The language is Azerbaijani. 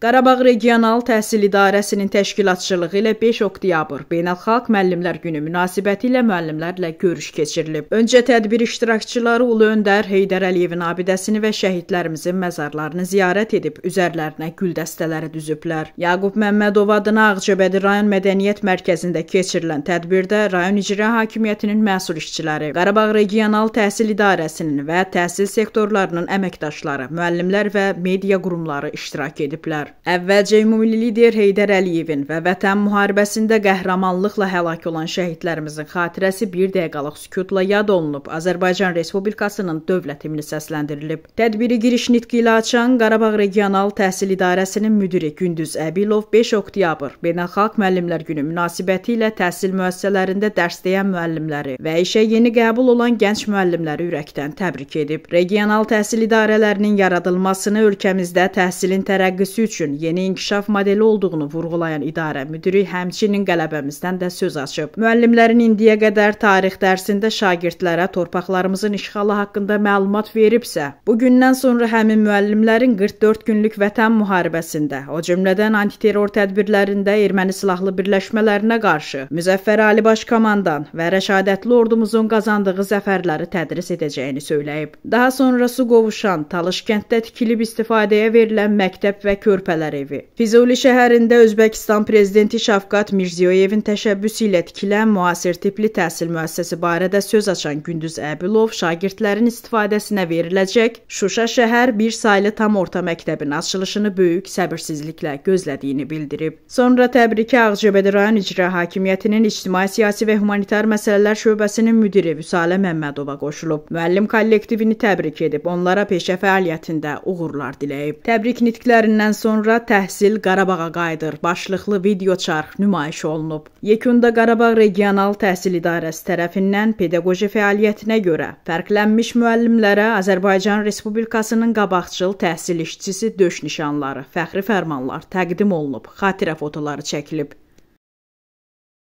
Qarabağ Regional Təhsil İdarəsinin təşkilatçılığı ilə 5 oktyabr Beynəlxalq Müəllimlər Günü münasibətilə müəllimlərlə görüş keçirilib. Öncə tədbir iştirakçıları Ulu Öndər Heydər Əliyevin abidəsini və şəhidlərimizin məzarlarını ziyarət edib üzərlərinə gül dəstələri düzüblər. Yaqub Məmmədov adına Ağcabədi rayon Mədəniyyət Mərkəzində keçirilən tədbirdə rayon icra hakimiyyətinin məsul işçiləri, Qarabağ Regional Təhsil İdarəsinin və təhsil sektorlarının əməkdaşları, müəllimlər və media qurumları iştirak ediblər aparılır. Əvvəlcə ümumi lider Heydər Əliyevin və Vətən müharibəsində qəhrəmanlıqla həlak olan şəhidlərimizin xatirəsi 1 dəqiqəlik sükutla yad olunub. Azərbaycan Respublikasının dövlət himni səsləndirilib. Tədbiri giriş nitqi ilə açan Qarabağ Regional Təhsil İdarəsinin müdiri Gündüz Əbilov 5 oktyabr Beynəlxalq Müəllimlər Günü münasibətilə təhsil müəssisələrində dərs deyən müəllimləri və işə yeni qəbul olan gənc müəllimləri ürəkdən təbrik edib. Regional təhsil idarələrinin yaradılmasını ölkəmizdə təhsilin tərəqqisi üçün üçün yeni inkişaf modeli olduğunu vurğulayan idarə müdiri həmçinin qələbəmizdən də söz açıb. Müəllimlərin indiyə qədər tarix dərsində şagirdlərə torpaqlarımızın işğalı haqqında məlumat veribsə, bu gündən sonra həmin müəllimlərin 44 günlük vətən müharibəsində, o cümlədən antiterror tədbirlərində erməni silahlı birləşmələrinə qarşı Müzəffər Ali Baş Komandan və rəşadətli ordumuzun qazandığı zəfərləri tədris edəcəyini söyləyib. Daha sonra su qovuşan Talışkənddə tikilib istifadəyə verilən məktəb və körpü Körpələr evi. Füzuli şəhərində Özbəkistan prezidenti Şavkat Mirziyoyevin təşəbbüsü ilə tikilən müasir tipli təhsil müəssisəsi barədə söz açan Gündüz Əbilov şagirdlərin istifadəsinə veriləcək Şuşa şəhər 1 saylı tam orta məktəbin açılışını böyük səbirsizliklə gözlədiyini bildirib. Sonra təbriki Ağcabədi rayon icra hakimiyyətinin ictimai-siyasi və humanitar məsələlər şöbəsinin müdiri Vüsalə Məmmədova qoşulub. Müəllim kollektivini təbrik edib, onlara peşə fəaliyyətində uğurlar diləyib. Təbrik nitqlərindən sonra sonra təhsil Qarabağa qayıdır başlıqlı videoçarx nümayiş olunub. Yekunda Qarabağ Regional Təhsil İdarəsi tərəfindən pedaqoji fəaliyyətinə görə fərqlənmiş müəllimlərə Azərbaycan Respublikasının qabaqcıl təhsil işçisi döş nişanları, fəxri fərmanlar təqdim olunub, xatirə fotoları çəkilib.